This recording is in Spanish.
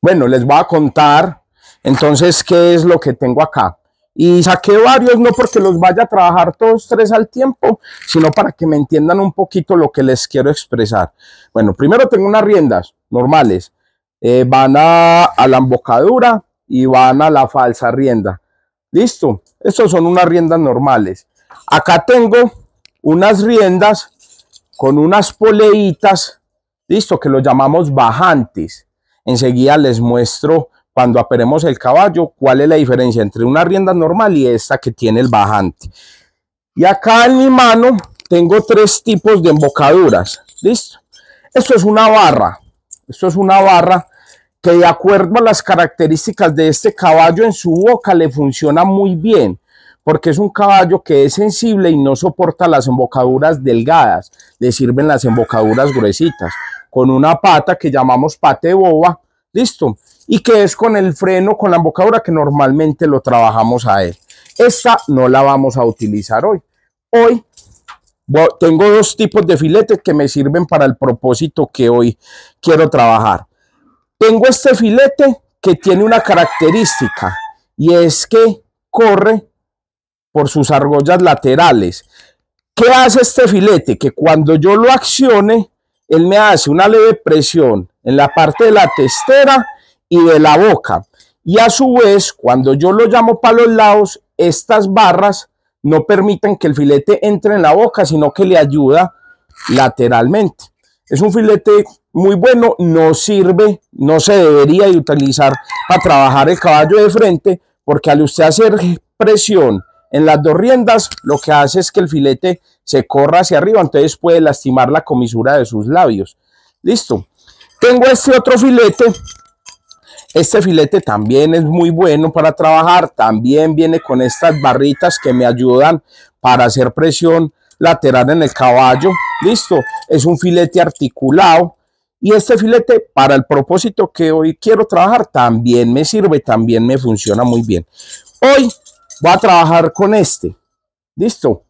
Bueno, les voy a contar entonces qué es lo que tengo acá. Y saqué varios, no porque los vaya a trabajar todos tres al tiempo, sino para que me entiendan un poquito lo que les quiero expresar. Bueno, primero tengo unas riendas normales. Eh, van a, la embocadura y van a la falsa rienda. Listo, estos son unas riendas normales. Acá tengo unas riendas con unas poleitas, listo, que lo llamamos bajantes. Enseguida les muestro cuando aperemos el caballo cuál es la diferencia entre una rienda normal y esta que tiene el bajante. Y acá en mi mano tengo tres tipos de embocaduras. ¿Listo? Esto es una barra. Esto es una barra que de acuerdo a las características de este caballo en su boca le funciona muy bien porque es un caballo que es sensible y no soporta las embocaduras delgadas, le sirven las embocaduras gruesitas con una pata que llamamos pate boba, listo, y que es con el freno, con la embocadura que normalmente lo trabajamos a él. Esta no la vamos a utilizar hoy. Hoy tengo dos tipos de filetes que me sirven para el propósito que hoy quiero trabajar. Tengo este filete que tiene una característica y es que corre por sus argollas laterales. ¿Qué hace este filete? Que cuando yo lo accione, él me hace una leve presión en la parte de la testera y de la boca. Y a su vez, cuando yo lo llamo para los lados, estas barras no permiten que el filete entre en la boca, sino que le ayuda lateralmente. Es un filete muy bueno, no sirve, no se debería de utilizar para trabajar el caballo de frente, porque al usted hacer presión en las dos riendas lo que hace es que el filete se corra hacia arriba, entonces puede lastimar la comisura de sus labios. Listo. Tengo este otro filete. Este filete también es muy bueno para trabajar. También viene con estas barritas que me ayudan para hacer presión lateral en el caballo. Listo. Es un filete articulado. Y este filete para el propósito que hoy quiero trabajar también me sirve, también me funciona muy bien. Hoy Va a trabajar con este. Listo.